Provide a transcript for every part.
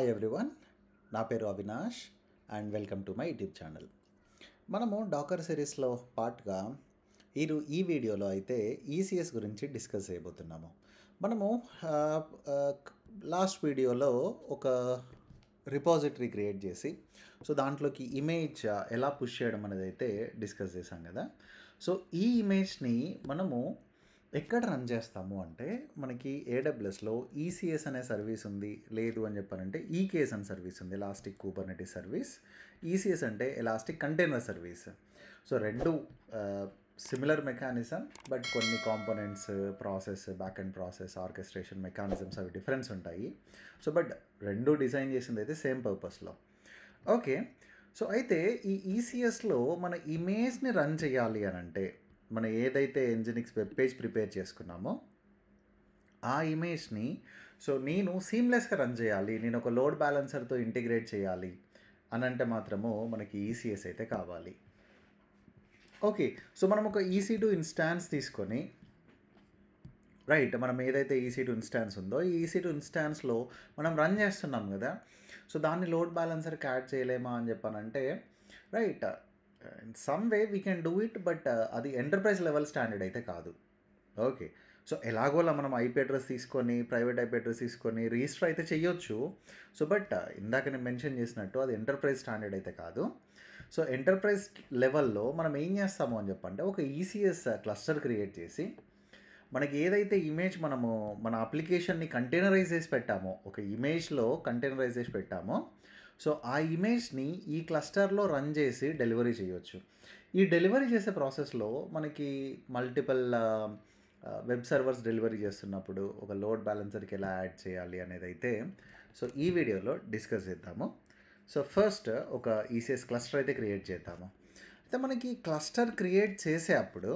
hi everyone నా పేరు Avinash and welcome to my YouTube channel మనము డాకర్ సిరీస్లో పార్ట్గా ఈరు ఈ వీడియోలో అయితే ఈసీఎస్ e గురించి డిస్కస్ చేయబోతున్నాము మనము లాస్ట్ వీడియోలో ఒక రిపాజిటరీ క్రియేట్ చేసి సో దాంట్లోకి ఇమేజ్ ఎలా పుష్ చేయడం అనేది అయితే డిస్కస్ చేశాం కదా సో ఈ ఇమేజ్ని మనము ఎక్కడ రన్ చేస్తాము అంటే మనకి ఏడబ్ల్యూఎస్లో ఈసీఎస్ e అనే సర్వీస్ ఉంది లేదు అని చెప్పాలంటే ఈకేఎస్ e అనే సర్వీస్ ఉంది ఎలాస్టిక్ కూబర్నెటీ సర్వీస్ ఈసీఎస్ అంటే ఎలాస్టిక్ కంటైనర్ సర్వీస్ సో రెండు సిమిలర్ మెకానిజం బట్ కొన్ని components process back and process orchestration mechanisms అవి డిఫరెన్స్ ఉంటాయి సో బట్ రెండు డిజైన్ చేసింది అయితే సేమ్ పర్పస్లో ఓకే సో అయితే ఈ ఈసీఎస్లో e మన ఇమేజ్ని రన్ చేయాలి అని అంటే మనం ఏదైతే ఎంజినిక్స్ వెబ్ పేజ్ ప్రిపేర్ చేసుకున్నామో ఆ ఇమేజ్ని సో నేను సీమ్లెస్గా రన్ చేయాలి నేను ఒక లోడ్ బ్యాలెన్సర్తో ఇంటిగ్రేట్ చేయాలి అని అంటే మాత్రము మనకి ఈసీఎస్ e అయితే కావాలి ఓకే సో మనం ఒక ఈసీ టు ఇన్స్టాన్స్ తీసుకొని రైట్ మనం ఏదైతే ఈసీ టు ఇన్స్టాన్స్ ఉందో ఈ ఈసీ టు ఇన్స్టాన్స్లో మనం రన్ చేస్తున్నాం కదా సో దాన్ని లోడ్ బ్యాలెన్సర్కి యాడ్ చేయలేమా అని చెప్పానంటే right in some way we can do it but అది ఎంటర్ప్రైజ్ లెవెల్ స్టాండర్డ్ అయితే కాదు ఓకే సో ఎలాగోలా మనం ఐపీ అడ్రస్ తీసుకొని ప్రైవేట్ ఐపీ అడ్రస్ తీసుకొని రిజిస్టర్ అయితే చేయొచ్చు సో బట్ uh, ఇందాక నేను మెన్షన్ చేసినట్టు అది ఎంటర్ప్రైజ్ స్టాండర్డ్ అయితే కాదు సో ఎంటర్ప్రైజ్ లెవెల్లో మనం ఏం చేస్తాము అని చెప్పంటే ఒక ఈసీఎస్ క్లస్టర్ క్రియేట్ చేసి మనకి ఏదైతే ఇమేజ్ మనము మన అప్లికేషన్ని కంటైనరైజ్ చేసి పెట్టామో ఒక ఇమేజ్లో కంటైనరైజ్ చేసి పెట్టామో సో ఆ ఇమేజ్ని ఈ క్లస్టర్లో రన్ చేసి డెలివరీ చేయొచ్చు ఈ డెలివరీ చేసే ప్రాసెస్లో మనకి మల్టిపుల్ వెబ్ సర్వర్స్ డెలివరీ చేస్తున్నప్పుడు ఒక లోడ్ బ్యాలెన్సర్కి ఎలా యాడ్ చేయాలి అనేది అయితే సో ఈ వీడియోలో డిస్కస్ చేద్దాము సో ఫస్ట్ ఒక ఈసీఎస్ క్లస్టర్ అయితే క్రియేట్ చేద్దాము అయితే మనకి క్లస్టర్ క్రియేట్ చేసే అప్పుడు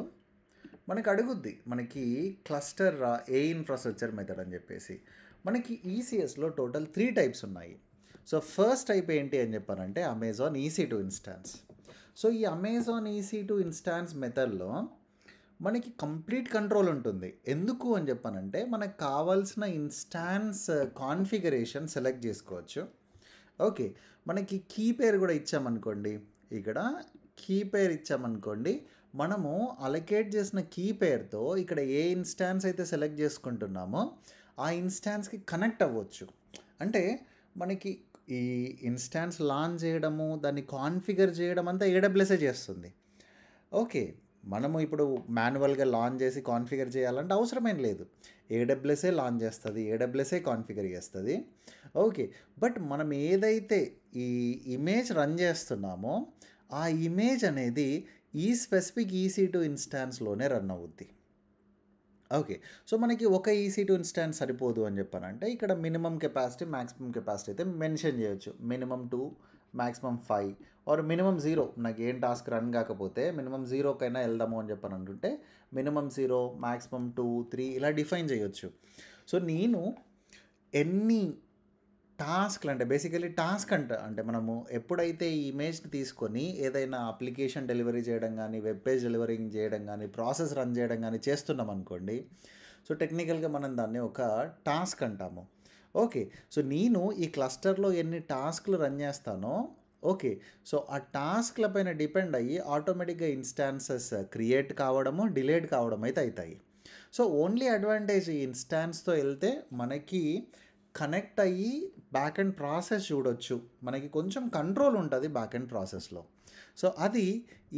మనకి అడుగుద్ది మనకి క్లస్టర్ ఏ ఇన్ఫ్రాస్ట్రక్చర్ మెథడ్ అని చెప్పేసి మనకి ఈసీఎస్లో టోటల్ త్రీ టైప్స్ ఉన్నాయి సో ఫస్ట్ టైప్ ఏంటి అని చెప్పారంటే Amazon EC two instance so ఈ అమెజాన్ ఈసీ టు ఇన్స్టాన్స్ మెథడ్లో మనకి కంప్లీట్ కంట్రోల్ ఉంటుంది ఎందుకు అని చెప్పానంటే మనకు కావాల్సిన ఇన్స్టాన్స్ కాన్ఫిగరేషన్ సెలెక్ట్ చేసుకోవచ్చు ఓకే మనకి కీ పేరు కూడా ఇచ్చామనుకోండి ఇక్కడ కీ పేర్ ఇచ్చామనుకోండి మనము అలకేట్ చేసిన కీ పేరుతో ఇక్కడ ఏ ఇన్స్టాన్స్ అయితే సెలెక్ట్ చేసుకుంటున్నామో ఆ ఇన్స్టాన్స్కి కనెక్ట్ అవ్వచ్చు అంటే మనకి ఈ ఇన్స్టాన్స్ లాంచ్ చేయడము దాన్ని కాన్ఫిగర్ చేయడం అంతా ఏడబ్ల్యూఎస్ఏ చేస్తుంది ఓకే మనము ఇప్పుడు మాన్యువల్గా లాంచ్ చేసి కాన్ఫిగర్ చేయాలంటే అవసరమేం లేదు ఏడబ్ల్యూఎస్ఏ లాంచ్ చేస్తుంది ఏడబ్ల్యూఎస్ఏ కాన్ఫిగర్ చేస్తుంది ఓకే బట్ మనం ఏదైతే ఈ ఇమేజ్ రన్ చేస్తున్నామో ఆ ఇమేజ్ అనేది ఈ స్పెసిఫిక్ ఈసీ e టు ఇన్స్టాన్స్లోనే రన్ అవుద్ది ఓకే సో మనకి ఒక ఈసీ టు ఇన్స్టాన్స్ సరిపోదు అని చెప్పానంటే ఇక్కడ మినిమం కెపాసిటీ మ్యాక్సిమం కెపాసిటీ అయితే మెన్షన్ చేయొచ్చు minimum two maximum five or minimum zero నాకు ఏం టాస్క్ రన్ కాకపోతే మినిమం జీరోకైనా వెళ్దాము అని చెప్పాను అంటుంటే minimum zero maximum two three ఇలా డిఫైన్ చేయొచ్చు సో నేను ఎన్ని టాస్క్లు అంటే బేసికలీ టాస్క్ అంట అంటే మనము ఎప్పుడైతే ఈ ఇమేజ్ని తీసుకొని ఏదైనా అప్లికేషన్ డెలివరీ చేయడం కానీ వెబ్ పేజ్ డెలివరీ చేయడం కానీ ప్రాసెస్ రన్ చేయడం కానీ చేస్తున్నాం అనుకోండి సో టెక్నికల్గా మనం దాన్ని ఒక టాస్క్ అంటాము ఓకే సో నేను ఈ క్లస్టర్లో ఎన్ని టాస్క్లు రన్ చేస్తానో ఓకే సో ఆ టాస్క్ల పైన డిపెండ్ అయ్యి ఆటోమేటిక్గా ఇన్స్టాన్సెస్ క్రియేట్ కావడము డిలేడ్ కావడం అయితే అవుతాయి సో ఓన్లీ అడ్వాంటేజ్ ఇన్స్టాన్స్తో వెళ్తే మనకి కనెక్ట్ అయ్యి బ్యాక్ అండ్ ప్రాసెస్ చూడొచ్చు మనకి కొంచెం కంట్రోల్ ఉంటుంది బ్యాక్ అండ్ ప్రాసెస్లో సో అది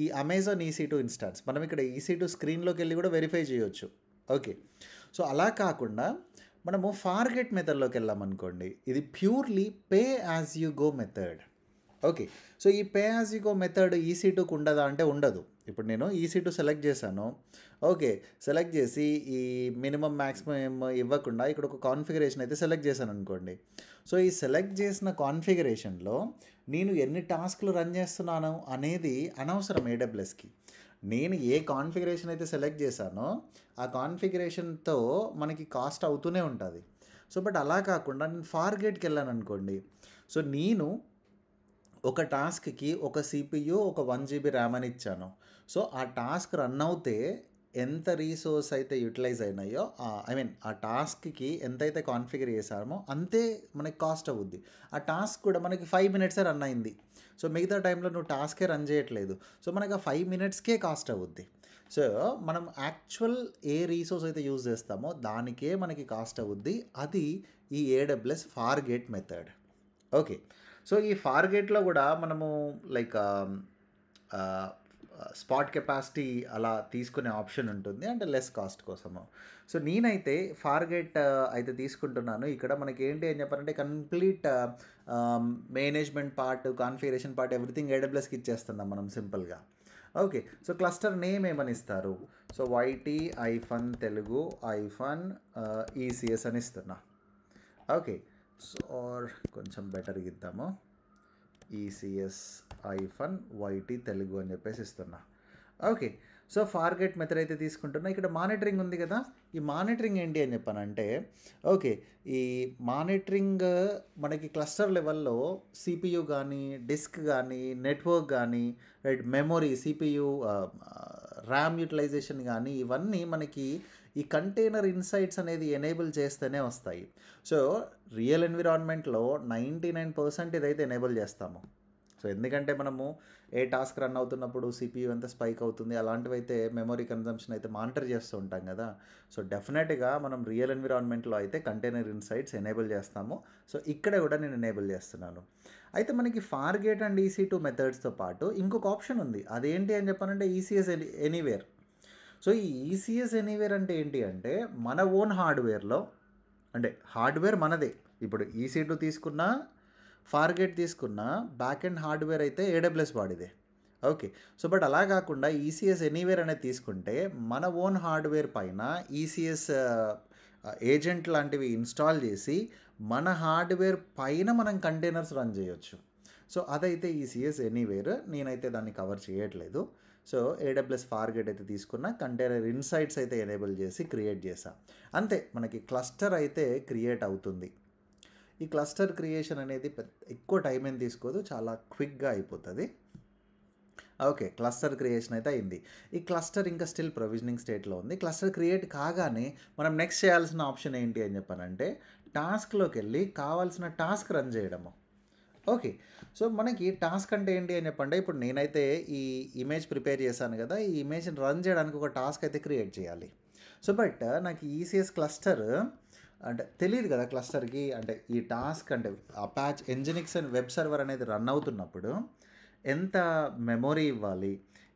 ఈ అమెజాన్ ఈసీ టూ ఇన్స్టాన్స్ మనం ఇక్కడ ఈసీ టూ స్క్రీన్లోకి వెళ్ళి కూడా వెరిఫై చేయొచ్చు ఓకే సో అలా కాకుండా మనము ఫార్గెట్ మెథడ్లోకి వెళ్ళామనుకోండి ఇది purely pay as you go method okay so ఈ pay as you go method EC టూకి ఉండదా అంటే ఉండదు ఇప్పుడు నేను ఈసీ టూ సెలెక్ట్ చేశాను ఓకే సెలెక్ట్ చేసి ఈ మినిమం మ్యాక్సిమం ఇవ్వకుండా ఇక్కడ ఒక కాన్ఫిగరేషన్ అయితే సెలెక్ట్ చేశాను అనుకోండి సో ఈ సెలెక్ట్ చేసిన కాన్ఫిగరేషన్లో నేను ఎన్ని టాస్క్లు రన్ చేస్తున్నాను అనేది అనవసరం ఏడబ్ల్యూఎస్కి నేను ఏ కాన్ఫిగరేషన్ అయితే సెలెక్ట్ చేశానో ఆ కాన్ఫిగరేషన్తో మనకి కాస్ట్ అవుతూనే ఉంటుంది సో బట్ అలా కాకుండా నేను ఫార్గేట్కి వెళ్ళాను అనుకోండి సో నేను ఒక టాస్క్కి ఒక సిపియు ఒక వన్ జీబీ ర్యామ్ అని ఇచ్చాను సో ఆ టాస్క్ రన్ అవుతే ఎంత రీసోర్స్ అయితే యూటిలైజ్ అయినాయో ఐ మీన్ ఆ టాస్క్కి ఎంతైతే కాన్ఫిగర్ చేశామో అంతే మనకి కాస్ట్ అవుద్ది ఆ టాస్క్ కూడా మనకి ఫైవ్ మినిట్సే రన్ అయింది సో మిగతా టైంలో నువ్వు టాస్కే రన్ చేయట్లేదు సో మనకి ఆ ఫైవ్ మినిట్స్కే కాస్ట్ అవుద్ది సో మనం యాక్చువల్ ఏ రీసోర్స్ అయితే యూజ్ చేస్తామో దానికే మనకి కాస్ట్ అవుద్ది అది ఈ AWS Fargate method okay so ఈ ఫార్గేట్లో కూడా మనము లైక్ స్పాట్ కెపాసిటీ అలా తీసుకునే ఆప్షన్ ఉంటుంది అంటే లెస్ కాస్ట్ కోసము సో నేనైతే ఫార్గెట్ అయితే తీసుకుంటున్నాను ఇక్కడ మనకి ఏంటి అని చెప్పారంటే complete management part configuration part everything ఏడబ్ల్యూస్కి ఇచ్చేస్తున్నాం మనం సింపుల్గా ఓకే సో క్లస్టర్ నేమ్ ఏమని ఇస్తారు so YT hyphen Telugu hyphen ECS e అని ఇస్తున్నా ఓకే సో ఆర్ కొంచెం బెటర్ ఇద్దాము ఈసీఎస్ ఐఫన్ వైటీ తెలుగు అని చెప్పేసి ఇస్తున్నా ఓకే సో ఫార్గెట్ మెథడ్ అయితే తీసుకుంటున్నా ఇక్కడ మానిటరింగ్ ఉంది కదా ఈ మానిటరింగ్ ఏంటి అని చెప్పానంటే ఓకే ఈ మానిటరింగ్ మనకి క్లస్టర్ లెవెల్లో సిపియు కానీ డిస్క్ కానీ నెట్వర్క్ కానీ right memory CPU RAM utilization కానీ ఇవన్నీ మనకి ఈ కంటైనర్ ఇన్సైట్స్ అనేది ఎనేబుల్ చేస్తేనే వస్తాయి సో రియల్ ఎన్విరాన్మెంట్లో నైంటీ నైన్ పర్సెంట్ ఇదైతే ఎనేబుల్ చేస్తాము సో ఎందుకంటే మనము ఏ టాస్క్ రన్ అవుతున్నప్పుడు సిపియూ ఎంత స్పైక్ అవుతుంది అలాంటివి అయితే మెమొరీ కన్జంప్షన్ అయితే మానిటర్ చేస్తూ ఉంటాం కదా సో డెఫినెట్గా మనం రియల్ ఎన్విరాన్మెంట్లో అయితే కంటైనర్ ఇన్సైట్స్ ఎనేబుల్ చేస్తాము సో ఇక్కడ కూడా నేను ఎనేబుల్ చేస్తున్నాను అయితే మనకి Fargate and EC two మెథడ్స్తో పాటు ఇంకొక ఆప్షన్ ఉంది అదేంటి అని చెప్పానంటే ఈసీఎస్ ఎనీవేర్ సో ఈ ఈసీఎస్ ఎనీవేర్ అంటే ఏంటి అంటే మన ఓన్ హార్డ్వేర్లో అంటే హార్డ్వేర్ మనదే ఇప్పుడు ఈసీ టూ తీసుకున్నా ఫార్గెట్ తీసుకున్న బ్యాక్ అండ్ హార్డ్వేర్ అయితే ఏడబ్ల్యూఎస్ వాడిదే ఓకే సో బట్ అలా కాకుండా ఈసీఎస్ e ఎనీవేర్ అనేది తీసుకుంటే మన ఓన్ హార్డ్వేర్ పైన ఈసీఎస్ e ఏజెంట్ uh, లాంటివి ఇన్స్టాల్ చేసి మన హార్డ్వేర్ పైన మనం కంటైనర్స్ రన్ చేయొచ్చు సో అదైతే ఈసీఎస్ e ఎనీవేర్ నేనైతే దాన్ని కవర్ చేయట్లేదు సో ఏడబ్ల్యూఎస్ ఫార్గెట్ అయితే తీసుకున్న కంటైనర్ ఇన్సైట్స్ అయితే ఎనేబుల్ చేసి క్రియేట్ చేశా అంతే మనకి క్లస్టర్ అయితే క్రియేట్ అవుతుంది ఈ క్లస్టర్ క్రియేషన్ అనేది పెద్ద ఎక్కువ టైం ఏం తీసుకోదు చాలా క్విక్గా అయిపోతుంది ఓకే క్లస్టర్ క్రియేషన్ అయితే అయింది ఈ క్లస్టర్ ఇంకా స్టిల్ ప్రొవిజనింగ్ స్టేట్లో ఉంది క్లస్టర్ క్రియేట్ కాగానే మనం నెక్స్ట్ చేయాల్సిన ఆప్షన్ ఏంటి అని చెప్పానంటే టాస్క్లోకి వెళ్ళి కావాల్సిన టాస్క్ రన్ చేయడము ఓకే సో మనకి టాస్క్ అంటే ఏంటి అని చెప్పండి ఇప్పుడు నేనైతే ఈ ఇమేజ్ ప్రిపేర్ చేశాను కదా ఈ ఇమేజ్ని రన్ చేయడానికి ఒక టాస్క్ అయితే క్రియేట్ చేయాలి సో బట్ నాకు ఈసీఎస్ e క్లస్టర్ అంటే తెలియదు కదా క్లస్టర్కి అంటే ఈ టాస్క్ అంటే Apache nginx and web server అనేది రన్ అవుతున్నప్పుడు ఎంత మెమొరీ ఇవ్వాలి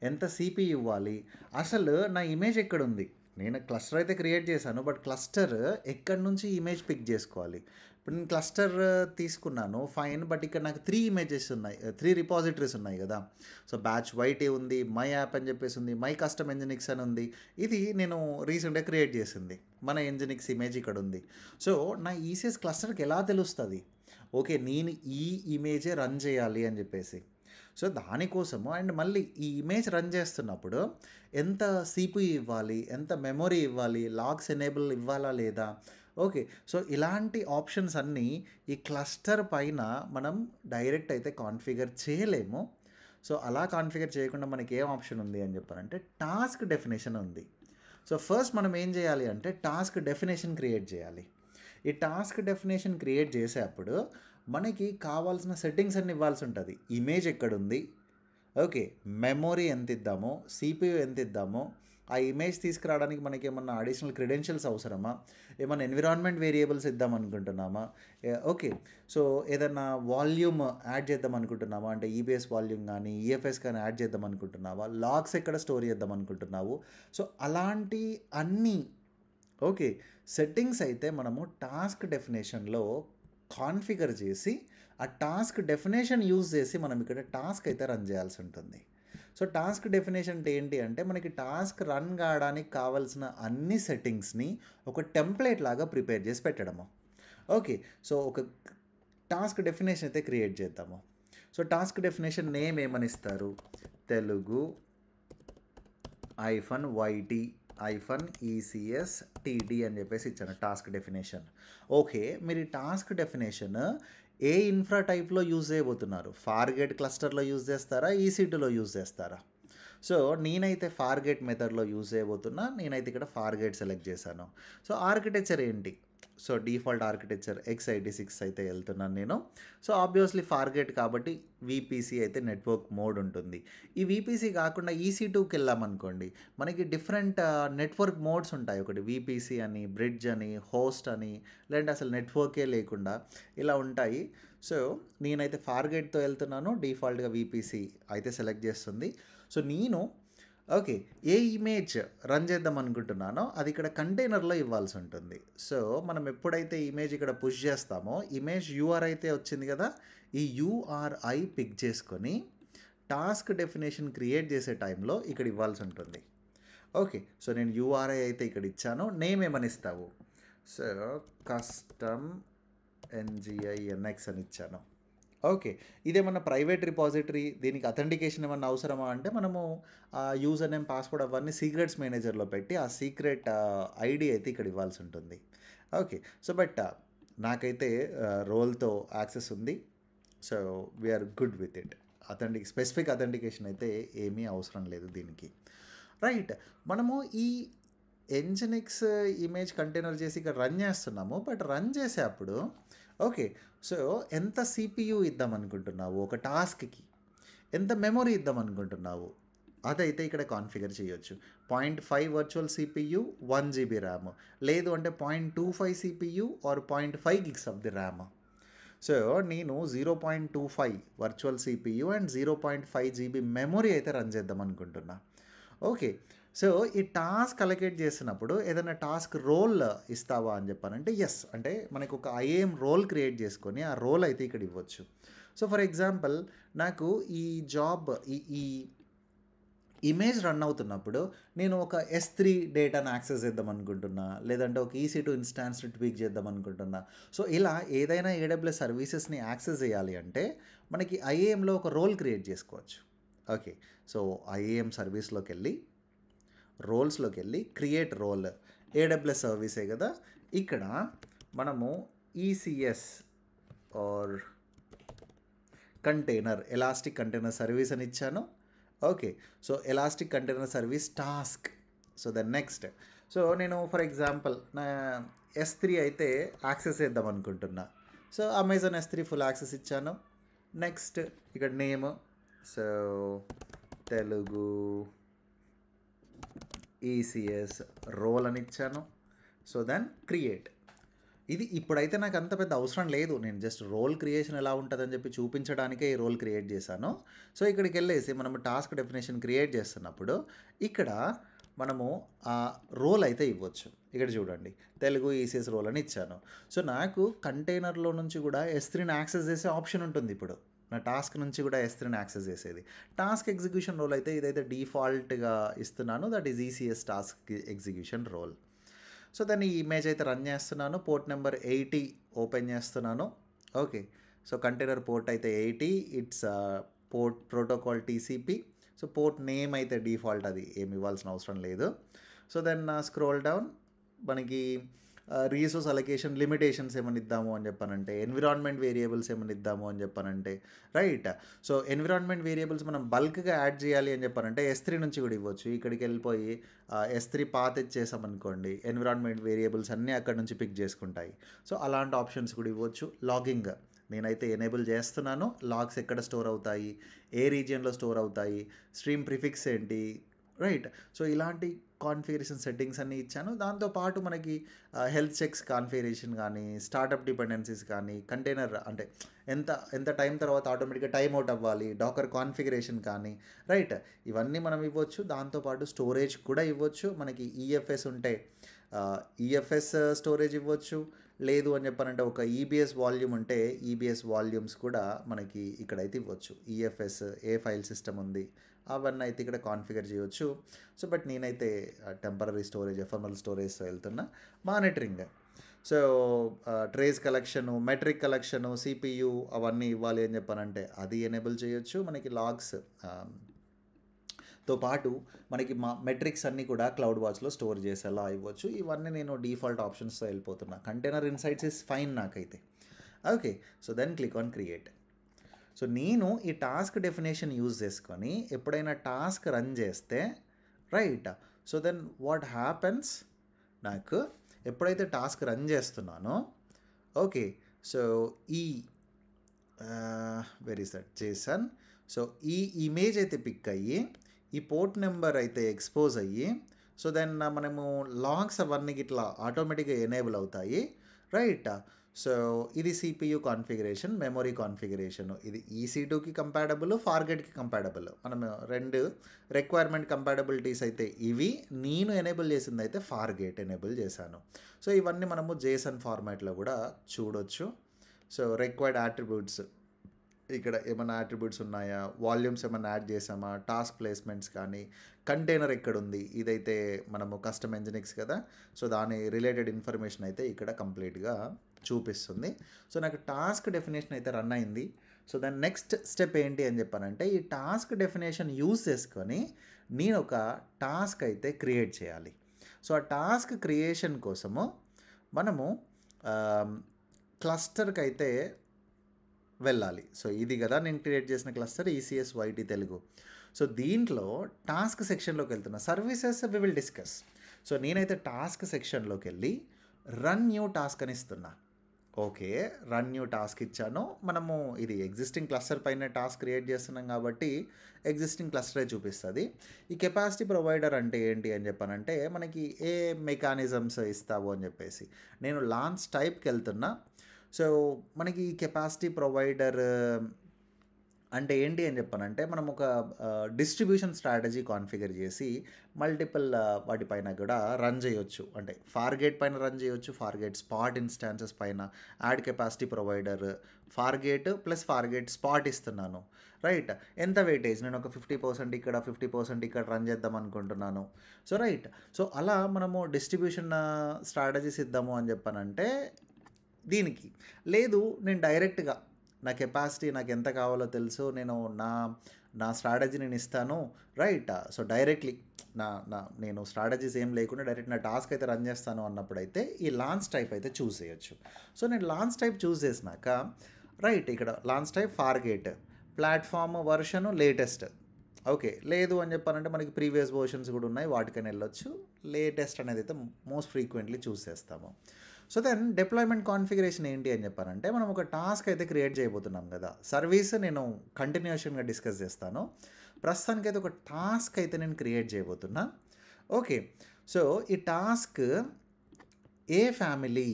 ఎంత సిపి ఇవ్వాలి అసలు నా ఇమేజ్ ఎక్కడుంది నేను క్లస్టర్ అయితే క్రియేట్ చేశాను బట్ క్లస్టర్ ఎక్కడి నుంచి ఇమేజ్ పిక్ చేసుకోవాలి ఇప్పుడు నేను క్లస్టర్ తీసుకున్నాను ఫైన్ బట్ ఇక్కడ నాకు త్రీ ఇమేజెస్ ఉన్నాయి త్రీ uh, రిపాజిటరీస్ ఉన్నాయి కదా సో బ్యాచ్ వైటే ఉంది మై యాప్ అని చెప్పేసి ఉంది మై కస్టమ్ ఎంజినిక్స్ అని ఉంది ఇది నేను రీసెంట్గా క్రియేట్ చేసింది మన ఎంజినిక్స్ ఇమేజ్ ఇక్కడ ఉంది సో నా ఈసీఎస్ e క్లస్టర్కి ఎలా తెలుస్తుంది ఓకే నేను ఈ ఇమేజే రన్ చేయాలి అని చెప్పేసి సో దానికోసము అండ్ మళ్ళీ ఈ ఇమేజ్ రన్ చేస్తున్నప్పుడు ఎంత సిపి ఇవ్వాలి ఎంత మెమొరీ ఇవ్వాలి లాగ్స్ ఎనేబుల్ ఇవ్వాలా లేదా ఓకే సో ఇలాంటి ఆప్షన్స్ అన్నీ ఈ క్లస్టర్ పైన మనం డైరెక్ట్ అయితే కాన్ఫిగర్ చేయలేము సో అలా కాన్ఫిగర్ చేయకుండా మనకి ఏం ఆప్షన్ ఉంది అని చెప్పారంటే టాస్క్ డెఫినేషన్ ఉంది సో ఫస్ట్ మనం ఏం చేయాలి అంటే టాస్క్ డెఫినేషన్ క్రియేట్ చేయాలి ఈ టాస్క్ డెఫినేషన్ క్రియేట్ చేసేటప్పుడు మనకి కావాల్సిన సెట్టింగ్స్ అన్ని ఇవ్వాల్సి ఉంటుంది ఇమేజ్ ఎక్కడుంది ఓకే మెమొరీ ఎంత ఇద్దామో సిపియు ఎంత ఇద్దామో ఆ ఇమేజ్ తీసుకురావడానికి మనకి ఏమన్నా అడిషనల్ క్రెడెన్షియల్స్ అవసరమా ఏమన్నా ఎన్విరాన్మెంట్ వేరియబుల్స్ ఇద్దాం అనుకుంటున్నామా ఓకే సో ఏదన్నా వాల్యూమ్ యాడ్ చేద్దాం అనుకుంటున్నామా అంటే ఈబీఎస్ e వాల్యూమ్ కానీ ఈఎఫ్ఎస్ e కానీ యాడ్ చేద్దాం అనుకుంటున్నావా లాగ్స్ ఎక్కడ స్టోర్ చేద్దాం అనుకుంటున్నావు సో అలాంటి అన్నీ ఓకే సెట్టింగ్స్ అయితే మనము టాస్క్ డెఫినేషన్లో కాన్ఫిగర్ చేసి ఆ టాస్క్ డెఫినేషన్ యూజ్ చేసి మనం ఇక్కడ టాస్క్ అయితే రన్ చేయాల్సి ఉంటుంది సో టాస్క్ డెఫినేషన్ అంటే ఏంటి అంటే మనకి టాస్క్ రన్ కావడానికి కావాల్సిన అన్ని సెట్టింగ్స్ని ఒక టెంప్లెట్ లాగా ప్రిపేర్ చేసి పెట్టడము ఓకే సో ఒక టాస్క్ డెఫినేషన్ అయితే క్రియేట్ చేద్దాము సో టాస్క్ డెఫినేషన్ నేమ్ ఏమని ఇస్తారు Telugu hyphen YT hyphen ECS TD అని చెప్పేసి ఇచ్చాను టాస్క్ డెఫినేషన్ ఓకే మీరు ఈ టాస్క్ డెఫినేషన్ ఏ ఇన్ఫ్రా టైప్లో యూజ్ చేయబోతున్నారు ఫార్గెట్ క్లస్టర్లో యూజ్ చేస్తారా ఈసీటీలో e యూజ్ చేస్తారా సో నేనైతే ఫార్గెట్ మెథడ్లో యూజ్ చేయబోతున్నా నేనైతే ఇక్కడ ఫార్గెట్ సెలెక్ట్ చేశాను సో ఆర్కిటెక్చర్ ఏంటి so default architecture X eighty six అయితే వెళ్తున్నాను నేను సో ఆబ్వియస్లీ ఫార్గెట్ కాబట్టి విపిసి అయితే నెట్వర్క్ మోడ్ ఉంటుంది ఈ విపిసి కాకుండా ఈసీ e టూకి వెళ్ళామనుకోండి మనకి డిఫరెంట్ నెట్వర్క్ మోడ్స్ ఉంటాయి ఒకటి విపిసి అని బ్రిడ్జ్ అని హోస్ట్ అని లేదంటే అసలు నెట్వర్కే లేకుండా ఇలా ఉంటాయి సో నేనైతే ఫార్గెట్తో వెళ్తున్నాను డిఫాల్ట్గా విపిసి అయితే సెలెక్ట్ చేస్తుంది సో నేను ఓకే ఏ ఇమేజ్ రన్ చేద్దాం అనుకుంటున్నానో అది ఇక్కడ కంటైనర్లో ఇవ్వాల్సి ఉంటుంది సో మనం ఎప్పుడైతే ఇమేజ్ ఇక్కడ పుష్ చేస్తామో ఇమేజ్ యూఆర్ అయితే వచ్చింది కదా ఈ యూఆర్ఐ పిక్ చేసుకొని టాస్క్ డెఫినేషన్ క్రియేట్ చేసే టైంలో ఇక్కడ ఇవ్వాల్సి ఉంటుంది ఓకే సో నేను యూఆర్ఐ అయితే ఇక్కడ ఇచ్చాను నేమ్ ఏమని ఇస్తావు సో కస్టమ్ ఎన్జిఐఎన్ఎక్స్ అని ఇచ్చాను ఓకే ఇదేమన్నా ప్రైవేట్ రిపాజిటరీ దీనికి అథెంటికేషన్ ఏమన్నా అవసరమా అంటే మనము యూజర్ నేమ్ పాస్వర్డ్ అవన్నీ సీక్రెట్స్ మేనేజర్లో పెట్టి ఆ సీక్రెట్ ఐడి అయితే ఇక్కడ ఇవ్వాల్సి ఉంటుంది ఓకే సో బట్ నాకైతే రోల్తో యాక్సెస్ ఉంది so we're good with it authentic specific authentication అయితే ఏమీ అవసరం లేదు దీనికి రైట్ మనము ఈ ఎంజనిక్స్ ఇమేజ్ కంటైనర్ చేసి ఇక్కడ రన్ చేస్తున్నాము బట్ రన్ చేసేప్పుడు ఓకే సో ఎంత సిపియు ఇద్దాం అనుకుంటున్నావు ఒక టాస్క్కి ఎంత మెమొరీ ఇద్దాం అనుకుంటున్నావు అదైతే ఇక్కడ కాన్ఫిగర్ చేయొచ్చు point five virtual CPU one GB RAM లేదు అంటే point two five CPU or point five gigs of the RAM so నేను zero point two five virtual CPU and zero point five GB memory అయితే run చేద్దాం అనుకుంటున్నా okay so ఈ task allocate చేసినప్పుడు ఏదైనా task role ఇస్తావా అని చెప్పానంటే ఎస్ అంటే మనకు ఒక ఐఏఎం రోల్ క్రియేట్ చేసుకొని ఆ రోల్ అయితే ఇక్కడ ఇవ్వచ్చు సో ఫర్ ఎగ్జాంపుల్ నాకు ఈ జాబ్ ఈ ఈ ఇమేజ్ రన్ అవుతున్నప్పుడు నేను ఒక ఎస్ త్రీ డేటాను యాక్సెస్ చేద్దాం అనుకుంటున్నా లేదంటే ఒక ఈసీ టూ ఇన్స్టాన్స్ని ట్వీక్ చేద్దాం అనుకుంటున్నా సో ఇలా ఏదైనా ఏడబ్ల్యూ సర్వీసెస్ని యాక్సెస్ చేయాలి అంటే మనకి ఐఏఎంలో ఒక రోల్ క్రియేట్ చేసుకోవచ్చు ఓకే సో ఐఏఎం సర్వీస్లోకి వెళ్ళి రోల్స్లోకి వెళ్ళి క్రియేట్ రోల్ ఏడబ్ల్యూ సర్వీసే కదా ఇక్కడ మనము ECS e or container elastic container service అని ఇచ్చాను okay so elastic container service task so then next so నేను ఫర్ ఎగ్జాంపుల్ నా ఎస్ త్రీ అయితే యాక్సెస్ చేద్దాం అనుకుంటున్నా so Amazon S three full access ఇచ్చాను నెక్స్ట్ ఇక్కడ name so Telugu ECS role అని ఇచ్చాను సో దెన్ క్రియేట్ ఇది ఇప్పుడైతే నాకు అంత పెద్ద అవసరం లేదు నేను జస్ట్ రోల్ క్రియేషన్ ఎలా ఉంటుందని చెప్పి చూపించడానికే ఈ రోల్ క్రియేట్ చేశాను సో ఇక్కడికి వెళ్ళేసి మనం టాస్క్ డెఫినేషన్ క్రియేట్ చేస్తున్నప్పుడు ఇక్కడ మనము ఆ రోల్ అయితే ఇవ్వచ్చు ఇక్కడ చూడండి తెలుగు ఈసీఎస్ రోల్ అని ఇచ్చాను సో నాకు కంటైనర్లో నుంచి కూడా ఎస్ త్రీని యాక్సెస్ చేసే ఆప్షన్ ఉంటుంది ఇప్పుడు నా టాస్క్ నుంచి కూడా ఎస్ త్రీని యాక్సెస్ చేసేది టాస్క్ ఎగ్జిక్యూషన్ రోల్ అయితే ఇదైతే డీఫాల్ట్గా ఇస్తున్నాను that is ECS e task execution role so దాన్ని ఈ ఇమేజ్ అయితే రన్ చేస్తున్నాను పోర్ట్ నెంబర్ ఎయిటీ ఓపెన్ చేస్తున్నాను ఓకే సో కంటైనర్ పోర్ట్ అయితే eighty it's port protocol TCP so port name అయితే డిఫాల్ట్ అది ఏమి ఇవ్వాల్సిన అవసరం లేదు సో దెన్ స్క్రోల్ డౌన్ మనకి రీసోర్స్ అలొకేషన్ లిమిటేషన్స్ ఏమైనా ఇద్దాము అని చెప్పానంటే ఎన్విరాన్మెంట్ వేరియబుల్స్ ఏమైనా ఇద్దాము అని చెప్పానంటే రైట్ సో ఎన్విరాన్మెంట్ వేరియబుల్స్ మనం బల్క్గా యాడ్ చేయాలి అని చెప్పానంటే ఎస్ త్రీ నుంచి కూడా ఇవ్వచ్చు ఇక్కడికి వెళ్ళిపోయి ఎస్ త్రీ పాత ఇచ్చేసామనుకోండి ఎన్విరాన్మెంట్ వేరియబుల్స్ అన్నీ అక్కడ నుంచి పిక్ చేసుకుంటాయి సో అలాంటి ఆప్షన్స్ కూడా ఇవ్వచ్చు లాగింగ్ నేనైతే ఎనేబుల్ చేస్తున్నాను లాగ్స్ ఎక్కడ స్టోర్ అవుతాయి ఏ రీజియన్లో స్టోర్ అవుతాయి స్ట్రీమ్ ప్రిఫిక్స్ ఏంటి రైట్ సో ఇలాంటి కాన్ఫిగరేషన్ సెట్టింగ్స్ అన్నీ ఇచ్చాను దాంతోపాటు మనకి హెల్త్ చెక్స్ కాన్ఫిగరేషన్ కానీ స్టార్టప్ డిపెండెన్సీస్ కానీ కంటైనర్ అంటే ఎంత ఎంత టైం తర్వాత ఆటోమేటిక్గా టైం అవుట్ అవ్వాలి డాకర్ కాన్ఫిగరేషన్ కానీ రైట్ ఇవన్నీ మనం ఇవ్వచ్చు దాంతోపాటు స్టోరేజ్ కూడా ఇవ్వచ్చు మనకి ఈఎఫ్ఎస్ e ఉంటే ఈఎఫ్ఎస్ స్టోరేజ్ e ఇవ్వచ్చు లేదు అని చెప్పారంటే ఒక ఈబీఎస్ e వాల్యూమ్ ఉంటే ఈబీఎస్ వాల్యూమ్స్ కూడా మనకి ఇక్కడైతే ఇవ్వచ్చు ఈఎఫ్ఎస్ ఏ ఫైల్ సిస్టమ్ ఉంది అవన్నీ అయితే ఇక్కడ కాన్ఫిగర్ చేయొచ్చు సో బట్ నేనైతే టెంపరీ స్టోరేజ్ ఎఫర్మల్ స్టోరేజ్ వెళ్తున్నా monitoring so trace collection metric collection CPU అవన్నీ ఇవ్వాలి అని చెప్పానంటే అది ఎనేబుల్ చేయొచ్చు మనకి లాగ్స్ తో పాటు మనకి మా మెట్రిక్స్ అన్నీ కూడా క్లౌడ్ వాచ్లో స్టోర్ చేసేలా ఇవ్వచ్చు ఇవన్నీ నేను డీఫాల్ట్ ఆప్షన్స్తో వెళ్ళిపోతున్నా కంటైనర్ ఇన్సైట్స్ ఇస్ ఫైన్ నాకైతే okay so then click on create so నేను ఈ టాస్క్ డెఫినేషన్ యూజ్ చేసుకొని ఎప్పుడైనా టాస్క్ రన్ చేస్తే right so then what happens నాకు ఎప్పుడైతే టాస్క్ రన్ చేస్తున్నానో ఓకే సో ఈ వెరీ సట్ జేసన్ సో ఈ ఇమేజ్ అయితే పిక్ అయ్యి ఈ పోర్ట్ నెంబర్ అయితే ఎక్స్పోజ్ అయ్యి సో దెన్ మనము లాగ్స్ అవన్నీ ఇట్లా ఆటోమేటిక్గా ఎనేబుల్ అవుతాయి రైట్ సో ఇది సిపియు కాన్ఫిగరేషన్ మెమొరీ కాన్ఫిగరేషన్ ఇది ఈసీ టూకి కంపాటబుల్ ఫార్గెట్కి కంపాటబుల్ మనం రెండు రిక్వైర్మెంట్ కంపాటబిలిటీస్ అయితే ఇవి నేను ఎనేబుల్ చేసింది అయితే ఫార్గెట్ ఎనేబుల్ చేశాను సో ఇవన్నీ మనము జేసన్ ఫార్మాట్లో కూడా చూడొచ్చు సో రిక్వైర్డ్ యాట్రిబ్యూట్స్ ఇక్కడ ఏమైనా యాట్రిబ్యూట్స్ ఉన్నాయా వాల్యూమ్స్ ఏమైనా యాడ్ చేసామా టాస్క్ ప్లేస్మెంట్స్ కానీ కంటైనర్ ఎక్కడ ఉంది ఇదైతే మనము కస్టమ్ ఎంజినిక్స్ కదా సో దాని రిలేటెడ్ ఇన్ఫర్మేషన్ అయితే ఇక్కడ కంప్లీట్గా చూపిస్తుంది సో నాకు టాస్క్ డెఫినేషన్ అయితే రన్ అయింది సో దాని నెక్స్ట్ స్టెప్ ఏంటి అని చెప్పానంటే ఈ టాస్క్ డెఫినేషన్ యూజ్ చేసుకొని నేను ఒక టాస్క్ అయితే క్రియేట్ చేయాలి సో ఆ టాస్క్ క్రియేషన్ కోసము మనము క్లస్టర్కి అయితే వెళ్ళాలి సో ఇది కదా నేను క్రియేట్ చేసిన cluster ECS YT Telugu so దీంట్లో టాస్క్ సెక్షన్లోకి వెళ్తున్న services we will discuss so నేనైతే టాస్క్ సెక్షన్లోకి వెళ్ళి రన్ న్యూ టాస్క్ అని ఇస్తున్నా ఓకే రన్ న్యూ టాస్క్ ఇచ్చాను మనము ఇది ఎగ్జిస్టింగ్ క్లస్టర్ పైన టాస్క్ క్రియేట్ చేస్తున్నాం కాబట్టి ఎగ్జిస్టింగ్ క్లస్టరే చూపిస్తుంది ఈ కెపాసిటీ ప్రొవైడర్ అంటే ఏంటి అని చెప్పానంటే మనకి ఏ మెకానిజమ్స్ ఇస్తావు అని చెప్పేసి నేను లాంచ్ టైప్కి వెళ్తున్నా సో మనకి ఈ కెపాసిటీ ప్రొవైడర్ అంటే ఏంటి అని చెప్పానంటే మనం ఒక డిస్ట్రిబ్యూషన్ స్ట్రాటజీ కాన్ఫిగర్ చేసి మల్టిపుల్ వాటిపైన కూడా రన్ చేయొచ్చు అంటే ఫార్గేట్ పైన రన్ చేయొచ్చు ఫార్గేట్ స్పాట్ ఇన్స్టాన్సెస్ పైన add capacity provider Fargate plus Fargate spot ఇస్తున్నాను రైట్ ఎంత వెయిటేజ్ నేను ఒక ఫిఫ్టీ పర్సెంట్ ఇక్కడ ఫిఫ్టీ పర్సెంట్ ఇక్కడ రన్ చేద్దాం అనుకుంటున్నాను సో రైట్ సో అలా మనము డిస్ట్రిబ్యూషన్ స్ట్రాటజీస్ ఇద్దాము అని చెప్పానంటే దీనికి లేదు నేను డైరెక్ట్గా నా కెపాసిటీ నాకు ఎంత కావాలో తెలుసు నేను నా నా స్ట్రాటజీ నేను ఇస్తాను రైట్ సో డైరెక్ట్లీ నా నా నేను స్ట్రాటజీస్ ఏం లేకుండా డైరెక్ట్ నా టాస్క్ అయితే రన్ చేస్తాను అన్నప్పుడు అయితే ఈ లాన్స్ టైప్ అయితే చూస్ చేయొచ్చు సో నేను లాన్స్ టైప్ చూస్ చేసినాక రైట్ ఇక్కడ launch type Fargate platform version latest okay లేదు అని చెప్పాలంటే మనకి ప్రీవియస్ వర్షన్స్ కూడా ఉన్నాయి వాటికైనా వెళ్ళొచ్చు లేటెస్ట్ అనేది అయితే మోస్ట్ ఫ్రీక్వెంట్లీ చూస్ చేస్తాము సో దెన్ డిప్లాయ్మెంట్ కాన్ఫిగరేషన్ ఏంటి అని చెప్పారంటే మనం ఒక టాస్క్ అయితే క్రియేట్ చేయబోతున్నాం కదా సర్వీస్ నేను కంటిన్యూషన్గా డిస్కస్ చేస్తాను ప్రస్తుతానికైతే ఒక టాస్క్ అయితే నేను క్రియేట్ చేయబోతున్నా ఓకే సో ఈ టాస్క్ ఏ ఫ్యామిలీ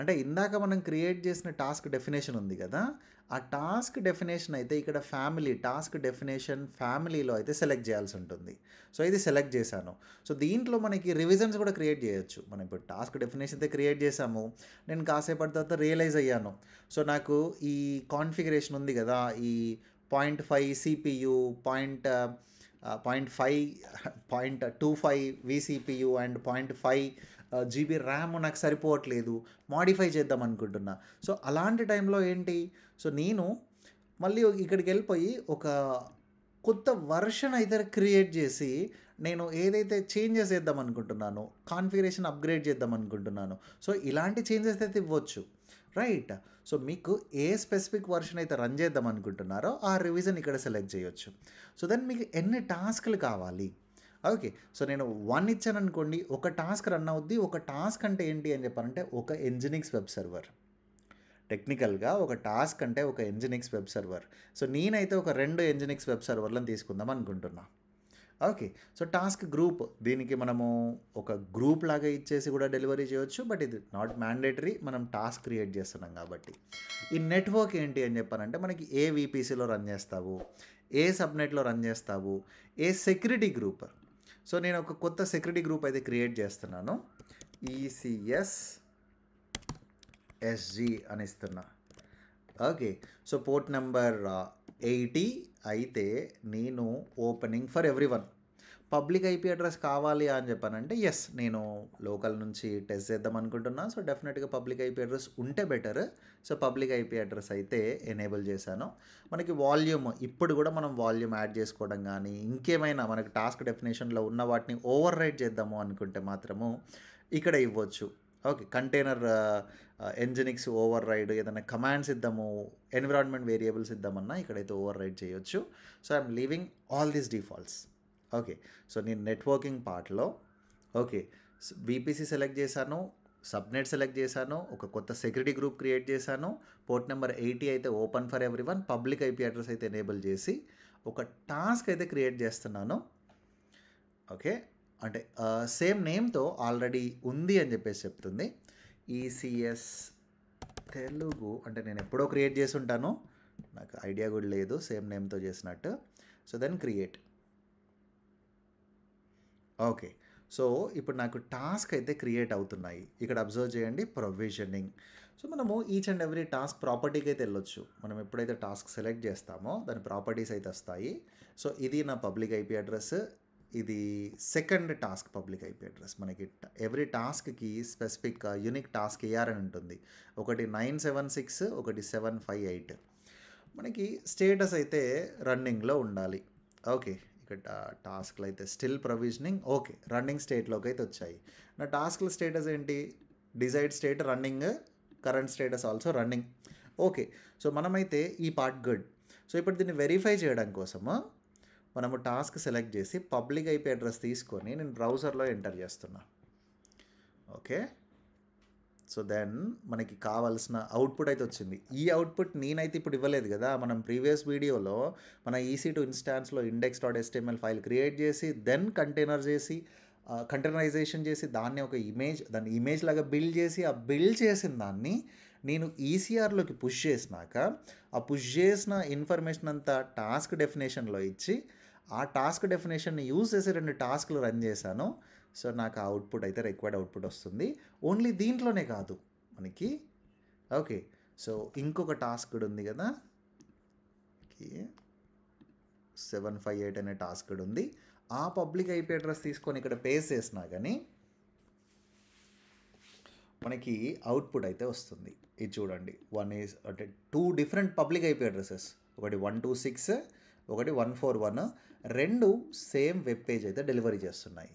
అంటే ఇందాక మనం క్రియేట్ చేసిన టాస్క్ డెఫినేషన్ ఉంది కదా ఆ టాస్క్ డెఫినేషన్ అయితే ఇక్కడ ఫ్యామిలీ టాస్క్ డెఫినేషన్ ఫ్యామిలీలో అయితే సెలెక్ట్ చేయాల్సి ఉంటుంది సో ఇది సెలెక్ట్ చేశాను సో దీంట్లో మనకి రివిజన్స్ కూడా క్రియేట్ చేయొచ్చు మనం ఇప్పుడు టాస్క్ డెఫినేషన్ అయితే క్రియేట్ చేసాము నేను కాసేపటి తర్వాత రియలైజ్ అయ్యాను సో నాకు ఈ కాన్ఫిగరేషన్ ఉంది కదా ఈ point five CPU point point five point two five vCPU and point five GB RAM నాకు సరిపోవట్లేదు మాడిఫై చేద్దాం అనుకుంటున్నా సో అలాంటి టైంలో ఏంటి సో నేను మళ్ళీ ఇక్కడికి వెళ్ళిపోయి ఒక కొత్త వర్షన్ అయితే క్రియేట్ చేసి నేను ఏదైతే చేంజెస్ చేద్దాం అనుకుంటున్నానో కాన్ఫిగరేషన్ అప్గ్రేడ్ చేద్దాం అనుకుంటున్నాను సో ఇలాంటి చేంజెస్ అయితే ఇవ్వచ్చు రైట్ సో మీకు ఏ స్పెసిఫిక్ వర్షన్ అయితే రన్ చేద్దాం అనుకుంటున్నారో ఆ రివిజన్ ఇక్కడ సెలెక్ట్ చేయొచ్చు సో దెన్ మీకు ఎన్ని టాస్క్లు కావాలి ఓకే సో నేను వన్ ఇచ్చాను అనుకోండి ఒక టాస్క్ రన్ అవుద్ది ఒక టాస్క్ అంటే ఏంటి అని చెప్పారంటే ఒక ఇంజనీరింగ్స్ వెబ్ సర్వర్ టెక్నికల్గా ఒక టాస్క్ అంటే ఒక ఎంజినిక్స్ వెబ్ సర్వర్ సో నేనైతే ఒక రెండు ఎంజినిక్స్ వెబ్ సర్వర్లను తీసుకుందాం అనుకుంటున్నా ఓకే సో టాస్క్ గ్రూప్ దీనికి మనము ఒక గ్రూప్ లాగా ఇచ్చేసి కూడా డెలివరీ చేయొచ్చు బట్ ఇది నాట్ మ్యాండేటరీ మనం టాస్క్ క్రియేట్ చేస్తున్నాం కాబట్టి ఈ నెట్వర్క్ ఏంటి అని చెప్పానంటే మనకి ఏ వీపీసీలో రన్ చేస్తావు ఏ సబ్నెట్లో రన్ చేస్తావు ఏ సెక్యూరిటీ గ్రూప్ సో నేను ఒక కొత్త సెక్యూరిటీ గ్రూప్ అయితే క్రియేట్ చేస్తున్నాను ఈసీఎస్ e ఎస్జి అని ఇస్తున్నా okay so port number eighty అయితే నేను opening for every one public IP address కావాలి అని చెప్పానంటే ఎస్ నేను లోకల్ నుంచి టెస్ట్ చేద్దాం అనుకుంటున్నా సో డెఫినెట్గా పబ్లిక్ ఐపీ అడ్రస్ ఉంటే better so public IP address అయితే ఎనేబుల్ చేశాను మనకి వాల్యూమ్ ఇప్పుడు కూడా మనం వాల్యూమ్ యాడ్ చేసుకోవడం కానీ ఇంకేమైనా మనకి టాస్క్ డెఫినేషన్లో ఉన్న వాటిని ఓవర్ రైట్ చేద్దాము అనుకుంటే మాత్రము ఇక్కడ ఇవ్వచ్చు okay container nginx override ఏదైనా కమాండ్స్ ఇద్దాము ఎన్విరాన్మెంట్ వేరియబుల్స్ ఇద్దామన్నా ఇక్కడైతే ఓవర్ రైడ్ చేయొచ్చు so I'm leaving all these defaults okay so నేను నెట్వర్కింగ్ పార్ట్లో ఓకే బీపీసీ సెలెక్ట్ చేశాను సబ్నెట్ సెలెక్ట్ చేశాను ఒక కొత్త సెక్యూరిటీ గ్రూప్ క్రియేట్ చేశాను పోర్ట్ నెంబర్ ఎయిటీ అయితే open for every one public IP address అయితే ఎనేబుల్ చేసి ఒక టాస్క్ అయితే క్రియేట్ చేస్తున్నాను ఓకే అంటే సేమ్ నేమ్తో ఆల్రెడీ ఉంది అని చెప్పేసి చెప్తుంది ఈసీఎస్ తెలుగు అంటే నేను ఎప్పుడో క్రియేట్ చేసి ఉంటాను నాకు ఐడియా కూడా లేదు సేమ్ నేమ్తో చేసినట్టు so then create okay so ఇప్పుడు నాకు టాస్క్ అయితే క్రియేట్ అవుతున్నాయి ఇక్కడ అబ్జర్వ్ చేయండి ప్రొవిజనింగ్ సో మనము ఈచ్ అండ్ ఎవ్రీ టాస్క్ ప్రాపర్టీకి అయితే వెళ్ళొచ్చు మనం ఎప్పుడైతే టాస్క్ సెలెక్ట్ చేస్తామో దాని ప్రాపర్టీస్ అయితే వస్తాయి సో ఇది నా పబ్లిక్ ఐపీ అడ్రస్ ఇది second task public IP address మనకి ఎవ్రీ టాస్క్కి స్పెసిఫిక్ యూనిక్ టాస్క్ ఏఆర్ అని ఉంటుంది ఒకటి నైన్ సెవెన్ సిక్స్ ఒకటి సెవెన్ ఫైవ్ ఎయిట్ మనకి స్టేటస్ అయితే రన్నింగ్లో ఉండాలి ఓకే ఇక్కడ టాస్క్లు అయితే స్టిల్ ప్రొవిజనింగ్ ఓకే రన్నింగ్ స్టేట్లోకి అయితే వచ్చాయి నా టాస్క్ల స్టేటస్ ఏంటి desired state running current status also running okay so మనమైతే ఈ పార్ట్ గుడ్ సో ఇప్పుడు దీన్ని వెరిఫై చేయడం కోసము మనము టాస్క్ సెలెక్ట్ చేసి పబ్లిక్ ఐపీ అడ్రస్ తీసుకొని నేను బ్రౌజర్లో ఎంటర్ చేస్తున్నా ఓకే సో దెన్ మనకి కావాల్సిన అవుట్పుట్ అయితే వచ్చింది ఈ అవుట్పుట్ నేనైతే ఇప్పుడు ఇవ్వలేదు కదా మనం ప్రీవియస్ వీడియోలో మన ఈసీ టు ఇన్స్టాన్స్లో index dot HTML file create చేసి దెన్ కంటైనర్ చేసి కంటైనరైజేషన్ చేసి దాన్ని ఒక ఇమేజ్ దాన్ని ఇమేజ్ లాగా బిల్డ్ చేసి ఆ బిల్డ్ చేసిన దాన్ని నేను ఈసీఆర్లోకి పుష్ చేసినాక ఆ పుష్ చేసిన ఇన్ఫర్మేషన్ అంతా టాస్క్ డెఫినేషన్లో ఇచ్చి ఆ టాస్క్ డెఫినేషన్ని యూజ్ చేసి రెండు టాస్క్లు రన్ చేశాను సో నాకు ఆ అవుట్పుట్ అయితే రిక్వైర్డ్ అవుట్పుట్ వస్తుంది ఓన్లీ దీంట్లోనే కాదు మనకి ఓకే సో ఇంకొక టాస్క్ ఉంది కదా సెవెన్ ఫైవ్ ఎయిట్ అనే టాస్క్ ఉంది ఆ పబ్లిక్ ఐపీ అడ్రస్ తీసుకొని ఇక్కడ పేస్ చేసినా కానీ మనకి అవుట్పుట్ అయితే వస్తుంది ఇది చూడండి వన్ ఈజ్ అంటే two different public IP addresses ఒకటి వన్ టూ సిక్స్ ఒకటి వన్ ఫోర్ వన్ రెండు సేమ్ వెబ్ పేజ్ అయితే డెలివరీ చేస్తున్నాయి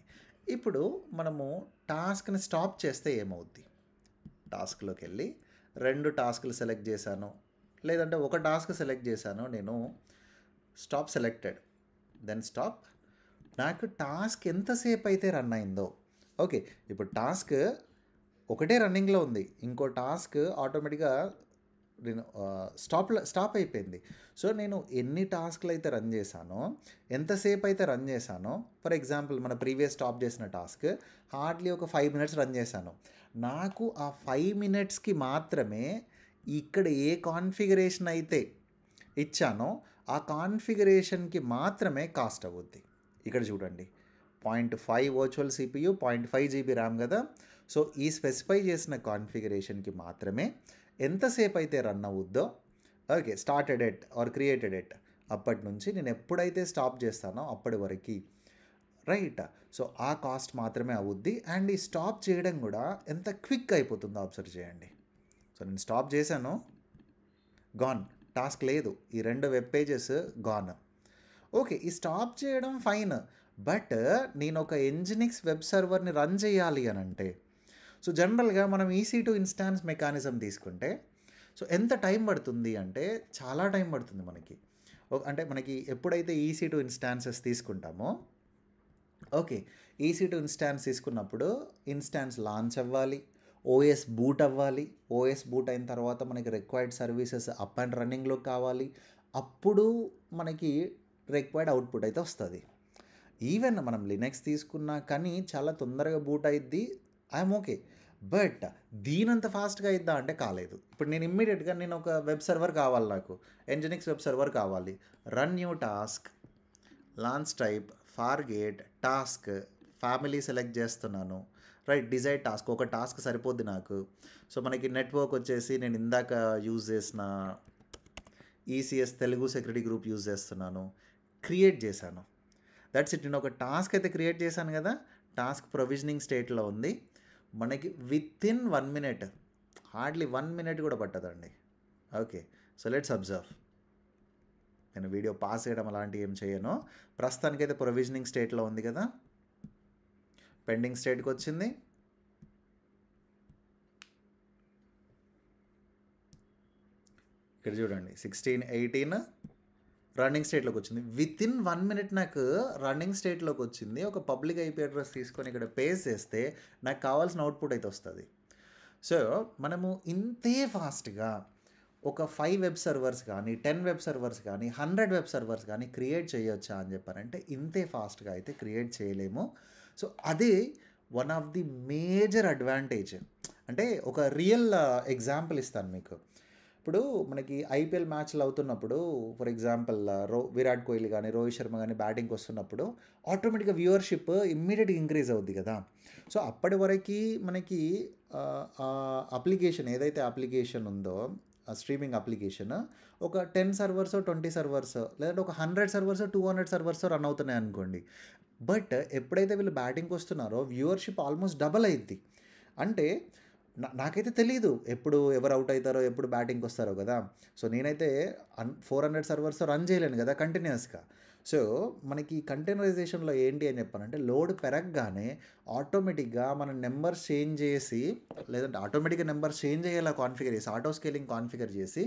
ఇప్పుడు మనము టాస్క్ని స్టాప్ చేస్తే ఏమవుద్ది టాస్క్లోకి వెళ్ళి రెండు టాస్క్లు సెలెక్ట్ చేశాను లేదంటే ఒక టాస్క్ సెలెక్ట్ చేశాను నేను స్టాప్ సెలెక్టెడ్ దెన్ స్టాప్ నాకు టాస్క్ ఎంతసేపు అయితే రన్ అయిందో ఓకే ఇప్పుడు టాస్క్ ఒకటే రన్నింగ్లో ఉంది ఇంకో టాస్క్ ఆటోమేటిక్గా నేను స్టాప్ స్టాప్ అయిపోయింది సో నేను ఎన్ని టాస్క్లు అయితే రన్ చేశానో ఎంతసేపు అయితే రన్ చేశానో ఫర్ ఎగ్జాంపుల్ మన ప్రీవియస్ స్టాప్ చేసిన టాస్క్ హార్డ్లీ ఒక ఫైవ్ మినిట్స్ రన్ చేశాను నాకు ఆ ఫైవ్ మినిట్స్కి మాత్రమే ఇక్కడ ఏ కాన్ఫిగరేషన్ అయితే ఇచ్చానో ఆ కాన్ఫిగరేషన్కి మాత్రమే కాస్ట్ అవుద్ది ఇక్కడ చూడండి point five virtual CPU point five GB RAM కదా సో ఈ స్పెసిఫై చేసిన కాన్ఫిగరేషన్కి మాత్రమే ఎంతసేపు అయితే రన్ అవుద్దో okay started at or created at అప్పటి నుంచి నేను ఎప్పుడైతే స్టాప్ చేస్తానో అప్పటి వరకు రైట్ సో ఆ కాస్ట్ మాత్రమే అవుద్ది అండ్ ఈ స్టాప్ చేయడం కూడా ఎంత క్విక్ అయిపోతుందో అబ్జర్వ్ చేయండి సో నేను స్టాప్ చేశాను గాన్ టాస్క్ లేదు ఈ రెండు వెబ్ పేజెస్ గాన్ ఓకే ఈ స్టాప్ చేయడం ఫైన్ బట్ నేను ఒక ఎంజినిక్స్ వెబ్ సర్వర్ని రన్ చేయాలి అని అంటే సో జనరల్గా మనం ఈసీ టు ఇన్స్టాన్స్ మెకానిజం తీసుకుంటే సో ఎంత టైం పడుతుంది అంటే చాలా టైం పడుతుంది మనకి అంటే మనకి ఎప్పుడైతే ఈసీ టు ఇన్స్టాన్సెస్ తీసుకుంటామో ఓకే ఈసీ టు ఇన్స్టాన్స్ తీసుకున్నప్పుడు ఇన్స్టాన్స్ లాంచ్ అవ్వాలి ఓఎస్ బూట్ అవ్వాలి ఓఎస్ బూట్ అయిన తర్వాత మనకి రిక్వైర్డ్ సర్వీసెస్ అప్ అండ్ రన్నింగ్లో కావాలి అప్పుడు మనకి రిక్వైర్డ్ అవుట్పుట్ అయితే వస్తుంది ఈవెన్ మనం లినెక్స్ తీసుకున్నా కానీ చాలా తొందరగా బూట్ అయిద్ది ఐఎమ్ ఓకే బట్ దీనంత ఫాస్ట్గా ఇద్దా అంటే కాలేదు ఇప్పుడు నేను ఇమ్మీడియట్గా నేను ఒక వెబ్ సర్వర్ కావాలి నాకు ఎంజినిక్స్ వెబ్ సర్వర్ కావాలి run new task launch type Fargate task family select చేస్తున్నాను రైట్ డిజైర్ టాస్క్ ఒక టాస్క్ సరిపోద్ది నాకు సో మనకి నెట్వర్క్ వచ్చేసి నేను ఇందాక యూజ్ చేసిన ECS e Telugu security group use చేస్తున్నాను క్రియేట్ చేశాను దట్స్ ఇట్ నేను ఒక టాస్క్ అయితే క్రియేట్ చేశాను కదా టాస్క్ ప్రొవిజనింగ్ స్టేట్లో ఉంది మనకి within one minute hardly one minute కూడా పట్టదండి ఓకే సో లెట్స్ అబ్జర్వ్ నేను వీడియో పాస్ చేయడం అలాంటివి ఏం చేయను ప్రస్తుతానికైతే ప్రొవిజనింగ్ స్టేట్లో ఉంది కదా పెండింగ్ స్టేట్కి వచ్చింది ఇక్కడ చూడండి సిక్స్టీన్ ఎయిటీన్ రన్నింగ్ స్టేట్లోకి వచ్చింది విత్ ఇన్ వన్ మినిట్ నాకు రన్నింగ్ స్టేట్లోకి వచ్చింది ఒక పబ్లిక్ ఐపీ అడ్రస్ తీసుకొని ఇక్కడ పేస్ చేస్తే నాకు కావాల్సిన అవుట్పుట్ అయితే వస్తుంది సో మనము ఇంతే ఫాస్ట్గా ఒక ఫైవ్ వెబ్ సర్వర్స్ కానీ టెన్ వెబ్ సర్వర్స్ కానీ హండ్రెడ్ వెబ్ సర్వర్స్ కానీ క్రియేట్ చేయొచ్చా అని చెప్పారంటే ఇంతే ఫాస్ట్గా అయితే క్రియేట్ చేయలేము సో అదే one of the major advantage అంటే ఒక రియల్ ఎగ్జాంపుల్ uh, ఇస్తాను మీకు ఇప్పుడు మనకి ఐపీఎల్ మ్యాచ్లు అవుతున్నప్పుడు ఫర్ ఎగ్జాంపుల్ రో విరాట్ కోహ్లీ కానీ రోహిత్ శర్మ కానీ బ్యాటింగ్కి వస్తున్నప్పుడు ఆటోమేటిక్గా వ్యూవర్షిప్ ఇమ్మీడియట్గా ఇంక్రీజ్ అవుద్ది కదా సో అప్పటి వరకు మనకి అప్లికేషన్ ఏదైతే అప్లికేషన్ ఉందో స్ట్రీమింగ్ అప్లికేషన్ ఒక టెన్ సర్వర్స్ ట్వంటీ సర్వర్స్ లేదంటే ఒక hundred servers two hundred servers run అవుతున్నాయి అనుకోండి బట్ ఎప్పుడైతే వీళ్ళు బ్యాటింగ్కి వస్తున్నారో వ్యూవర్షిప్ ఆల్మోస్ట్ డబల్ అయింది అంటే నాకైతే తెలియదు ఎప్పుడు ఎవరు అవుట్ అవుతారో ఎప్పుడు బ్యాటింగ్కి వస్తారో కదా సో నేనైతే on four hundred servers run చేయలేను కదా కంటిన్యూస్గా సో మనకి కంటైనరైజేషన్లో ఏంటి అని చెప్పానంటే లోడ్ పెరగగానే ఆటోమేటిక్గా మన నెంబర్ చేంజ్ చేసి లేదంటే ఆటోమేటిక్గా నెంబర్ చేంజ్ అయ్యేలా కాన్ఫిగర్ చేసి ఆటో స్కేలింగ్ కాన్ఫిగర్ చేసి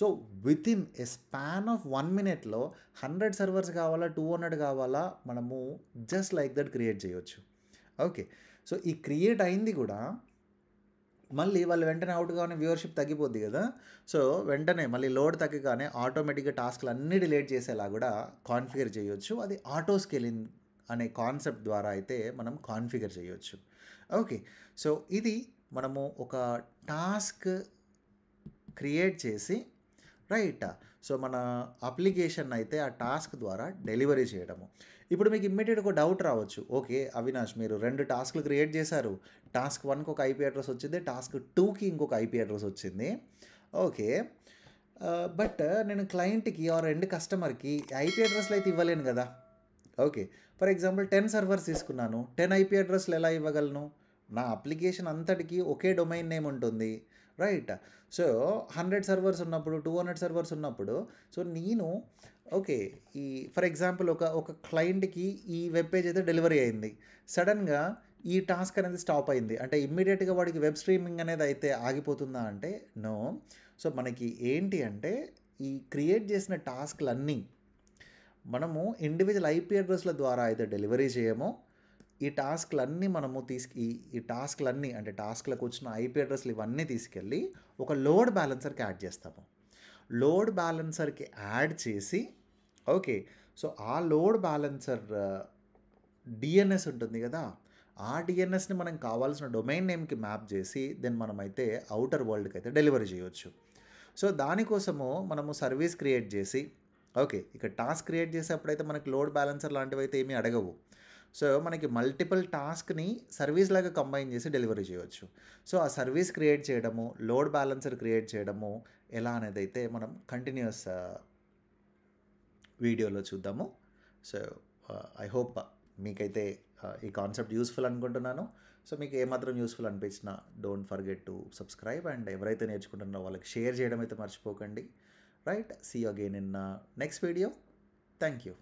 so within a span of one మినిట్లో హండ్రెడ్ సర్వర్స్ కావాలా టూ హండ్రెడ్ కావాలా మనము జస్ట్ లైక్ దట్ క్రియేట్ చేయవచ్చు ఓకే సో ఈ క్రియేట్ అయింది కూడా మళ్ళీ వాళ్ళు వెంటనే అవుట్ కానీ వ్యూవర్షిప్ తగ్గిపోద్ది కదా సో వెంటనే మళ్ళీ లోడ్ తగ్గగానే ఆటోమేటిక్గా టాస్క్లు అన్నీ డిలేట్ చేసేలా కూడా కాన్ఫిగర్ చేయొచ్చు అది ఆటో స్కేలింగ్ అనే కాన్సెప్ట్ ద్వారా అయితే మనం కాన్ఫిగర్ చేయొచ్చు ఓకే సో ఇది మనము ఒక టాస్క్ క్రియేట్ చేసి రైట్ సో మన అప్లికేషన్ అయితే ఆ టాస్క్ ద్వారా డెలివరీ చేయడము ఇప్పుడు మీకు ఇమ్మీడియట్ ఒక డౌట్ రావచ్చు ఓకే అవినాష్ మీరు రెండు టాస్క్లు క్రియేట్ చేశారు టాస్క్ వన్కి ఒక ఐపీ అడ్రస్ వచ్చింది టాస్క్ టూకి ఇంకొక ఐపీ అడ్రస్ వచ్చింది ఓకే బట్ నేను క్లయింట్కి ఆర్ రెండు కస్టమర్కి ఐపీ అడ్రస్లు అయితే ఇవ్వలేను కదా okay for example ten servers తీసుకున్నాను టెన్ ఐపీ అడ్రస్లు ఎలా ఇవ్వగలను నా అప్లికేషన్ అంతటికి ఒకే డొమైన్ నేమ్ ఉంటుంది రైట్ సో హండ్రెడ్ సర్వర్స్ ఉన్నప్పుడు టూ హండ్రెడ్ సర్వర్స్ ఉన్నప్పుడు సో నేను ఓకే ఈ ఫర్ ఎగ్జాంపుల్ ఒక ఒక క్లయింట్కి ఈ వెబ్ పేజ్ అయితే డెలివరీ అయింది సడన్గా ఈ టాస్క్ అనేది స్టాప్ అయింది అంటే ఇమ్మీడియట్గా వాడికి వెబ్ స్ట్రీమింగ్ అనేది అయితే ఆగిపోతుందా అంటే నో సో మనకి ఏంటి అంటే ఈ క్రియేట్ చేసిన టాస్క్లన్నీ మనము ఇండివిజువల్ ఐపీ అడ్రస్ల ద్వారా అయితే డెలివరీ చేయమో ఈ టాస్క్లన్నీ మనము తీసుకు ఈ టాస్క్లన్నీ అంటే టాస్క్లకు వచ్చిన ఐపీ అడ్రస్లు ఇవన్నీ తీసుకెళ్ళి ఒక లోడ్ బ్యాలెన్సర్కి యాడ్ చేస్తాము లోడ్ బ్యాలెన్సర్కి యాడ్ చేసి ఓకే సో ఆ లోడ్ బ్యాలెన్సర్ డిఎన్ఎస్ ఉంటుంది కదా ఆ డిఎన్ఎస్ని మనం కావాల్సిన డొమైన్ నేమ్కి మ్యాప్ చేసి దెన్ మనమైతే అవుటర్ వరల్డ్కి అయితే డెలివరీ చేయవచ్చు సో దానికోసము మనము సర్వీస్ క్రియేట్ చేసి ఓకే ఇక టాస్క్ క్రియేట్ చేసేప్పుడైతే మనకి లోడ్ బ్యాలెన్సర్ లాంటివి అయితే ఏమీ అడగవు సో మనకి మల్టిపుల్ టాస్క్ని సర్వీస్ లాగా కంబైన్ చేసి డెలివరీ చేయవచ్చు సో ఆ సర్వీస్ క్రియేట్ చేయడము లోడ్ బ్యాలెన్సర్ క్రియేట్ చేయడము ఎలా అనేది అయితే మనం కంటిన్యూస్ వీడియోలో చూద్దాము సో ఐ హోప్ మీకైతే ఈ కాన్సెప్ట్ యూస్ఫుల్ అనుకుంటున్నాను సో మీకు ఏమాత్రం యూస్ఫుల్ అనిపించినా don't forget to subscribe and ఎవరైతే నేర్చుకుంటున్నారో వాళ్ళకి షేర్ చేయడం అయితే మర్చిపోకండి right see again in next video thank you